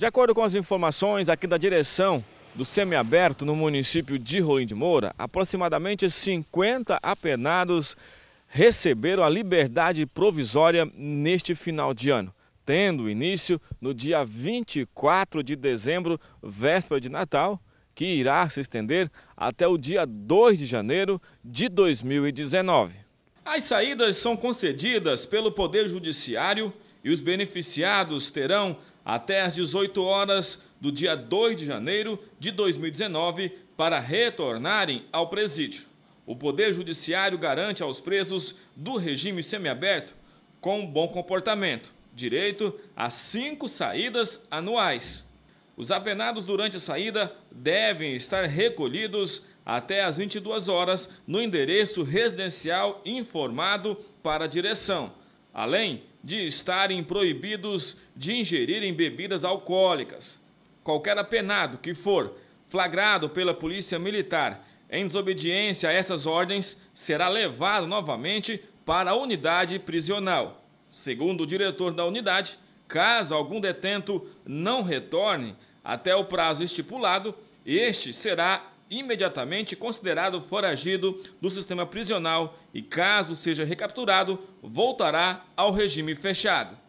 De acordo com as informações aqui da direção do semiaberto no município de Rolim de Moura, aproximadamente 50 apenados receberam a liberdade provisória neste final de ano, tendo início no dia 24 de dezembro, véspera de Natal, que irá se estender até o dia 2 de janeiro de 2019. As saídas são concedidas pelo Poder Judiciário e os beneficiados terão até às 18 horas do dia 2 de janeiro de 2019 para retornarem ao presídio. O Poder Judiciário garante aos presos do regime semiaberto com um bom comportamento direito a cinco saídas anuais. Os apenados durante a saída devem estar recolhidos até às 22 horas no endereço residencial informado para a direção além de estarem proibidos de ingerirem bebidas alcoólicas. Qualquer apenado que for flagrado pela Polícia Militar em desobediência a essas ordens será levado novamente para a unidade prisional. Segundo o diretor da unidade, caso algum detento não retorne até o prazo estipulado, este será imediatamente considerado foragido do sistema prisional e, caso seja recapturado, voltará ao regime fechado.